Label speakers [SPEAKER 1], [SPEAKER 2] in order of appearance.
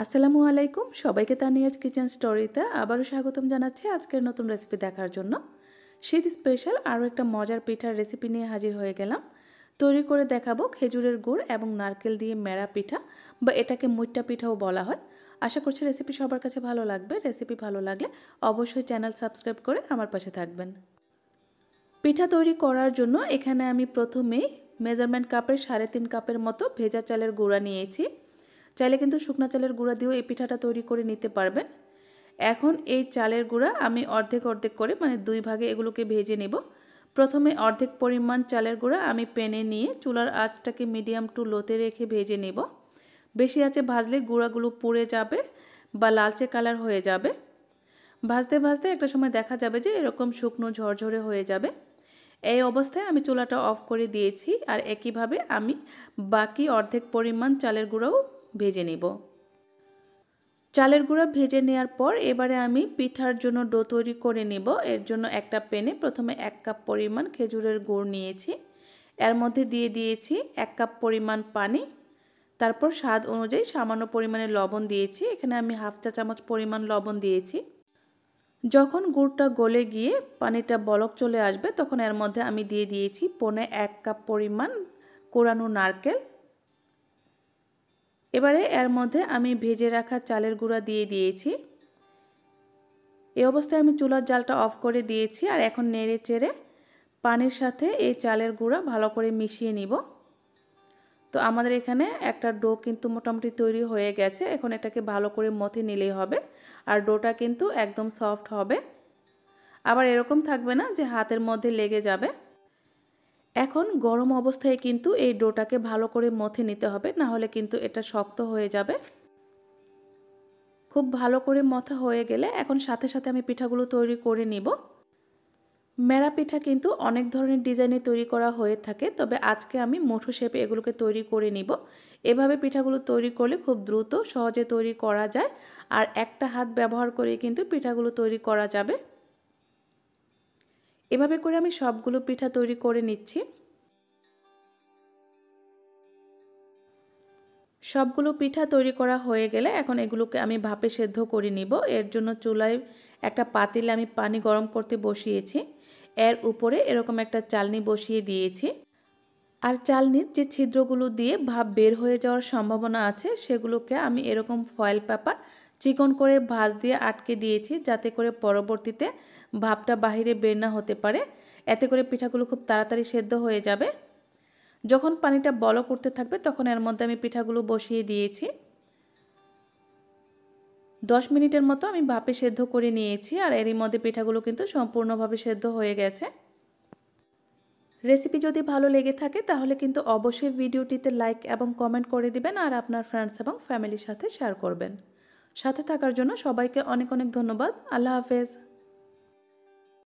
[SPEAKER 1] আসসালামু আলাইকুম সবাইকে তানিয়াজ কিচেন স্টোরিতে আবারও স্বাগতম জানাচ্ছি আজকের নতুন রেসিপি দেখার জন্য শীত স্পেশাল আরও একটা মজার পিঠার রেসিপি নিয়ে হাজির হয়ে গেলাম তৈরি করে দেখাবো খেজুরের গুড় এবং নারকেল দিয়ে মেরা পিঠা বা এটাকে মুইটা পিঠাও বলা হয় আশা করছি রেসিপি সবার কাছে ভালো লাগবে রেসিপি ভালো লাগলে অবশ্যই চ্যানেল সাবস্ক্রাইব করে আমার পাশে থাকবেন পিঠা তৈরি করার জন্য এখানে আমি প্রথমেই মেজারমেন্ট কাপের সাড়ে তিন কাপের মতো ভেজা চালের গুঁড়া নিয়েছি চাইলে কিন্তু শুকনো চালের গুঁড়া দিয়েও এই পিঠাটা তৈরি করে নিতে পারবেন এখন এই চালের গুঁড়া আমি অর্ধেক অর্ধেক করে মানে দুই ভাগে এগুলোকে ভেজে নেব প্রথমে অর্ধেক পরিমাণ চালের গুঁড়া আমি প্যানে নিয়ে চুলার আঁচটাকে মিডিয়াম টু লোতে রেখে ভেজে নেব বেশি আছে ভাজলে গুঁড়াগুলো পুড়ে যাবে বা লালচে কালার হয়ে যাবে ভাজতে ভাজতে একটা সময় দেখা যাবে যে এরকম শুকনো ঝরঝরে হয়ে যাবে এই অবস্থায় আমি চুলাটা অফ করে দিয়েছি আর একইভাবে আমি বাকি অর্ধেক পরিমাণ চালের গুঁড়াও ভেজে নেব চালের গুঁড়া ভেজে নেওয়ার পর এবারে আমি পিঠার জন্য ডো তৈরি করে নেব এর জন্য একটা পেনে প্রথমে এক কাপ পরিমাণ খেজুরের গুড় নিয়েছি এর মধ্যে দিয়ে দিয়েছি এক কাপ পরিমাণ পানি তারপর স্বাদ অনুযায়ী সামান্য পরিমাণে লবণ দিয়েছি এখানে আমি হাফ চা চামচ পরিমাণ লবণ দিয়েছি যখন গুড়টা গলে গিয়ে পানিটা বলক চলে আসবে তখন এর মধ্যে আমি দিয়ে দিয়েছি পনে এক কাপ পরিমাণ কোরানো নারকেল এবারে এর মধ্যে আমি ভেজে রাখা চালের গুঁড়া দিয়ে দিয়েছি এই অবস্থায় আমি চুলার জালটা অফ করে দিয়েছি আর এখন নেড়ে চেড়ে পানির সাথে এই চালের গুঁড়া ভালো করে মিশিয়ে নিব তো আমাদের এখানে একটা ডো কিন্তু মোটামুটি তৈরি হয়ে গেছে এখন এটাকে ভালো করে মথে নিলেই হবে আর ডোটা কিন্তু একদম সফট হবে আবার এরকম থাকবে না যে হাতের মধ্যে লেগে যাবে এখন গরম অবস্থায় কিন্তু এই ডোটাকে ভালো করে মথে নিতে হবে না হলে কিন্তু এটা শক্ত হয়ে যাবে খুব ভালো করে মথা হয়ে গেলে এখন সাথে সাথে আমি পিঠাগুলো তৈরি করে নিব মেরা পিঠা কিন্তু অনেক ধরনের ডিজাইনে তৈরি করা হয়ে থাকে তবে আজকে আমি মুঠো শেপে এগুলোকে তৈরি করে নিব এভাবে পিঠাগুলো তৈরি করলে খুব দ্রুত সহজে তৈরি করা যায় আর একটা হাত ব্যবহার করে কিন্তু পিঠাগুলো তৈরি করা যাবে এভাবে করে আমি সবগুলো পিঠা তৈরি করে নিচ্ছি সবগুলো পিঠা তৈরি করা হয়ে গেলে এখন এগুলোকে আমি ভাপে সেদ্ধ করে নিব এর জন্য চুলায় একটা পাতিলে আমি পানি গরম করতে বসিয়েছি এর উপরে এরকম একটা চালনি বসিয়ে দিয়েছি আর চালনির যে ছিদ্রগুলো দিয়ে ভাপ বের হয়ে যাওয়ার সম্ভাবনা আছে সেগুলোকে আমি এরকম ফয়েল পেপার চিকন করে ভাঁজ দিয়ে আটকে দিয়েছি যাতে করে পরবর্তীতে ভাপটা বাহিরে বের না হতে পারে এতে করে পিঠাগুলো খুব তাড়াতাড়ি সেদ্ধ হয়ে যাবে যখন পানিটা বল করতে থাকবে তখন এর মধ্যে আমি পিঠাগুলো বসিয়ে দিয়েছি দশ মিনিটের মতো আমি ভাপে সেদ্ধ করে নিয়েছি আর এরই মধ্যে পিঠাগুলো কিন্তু সম্পূর্ণভাবে সেদ্ধ হয়ে গেছে রেসিপি যদি ভালো লেগে থাকে তাহলে কিন্তু অবশ্যই ভিডিওটিতে লাইক এবং কমেন্ট করে দিবেন আর আপনার ফ্রেন্ডস এবং ফ্যামিলির সাথে শেয়ার করবেন সাথে থাকার জন্য সবাইকে অনেক অনেক ধন্যবাদ আল্লাহ হাফেজ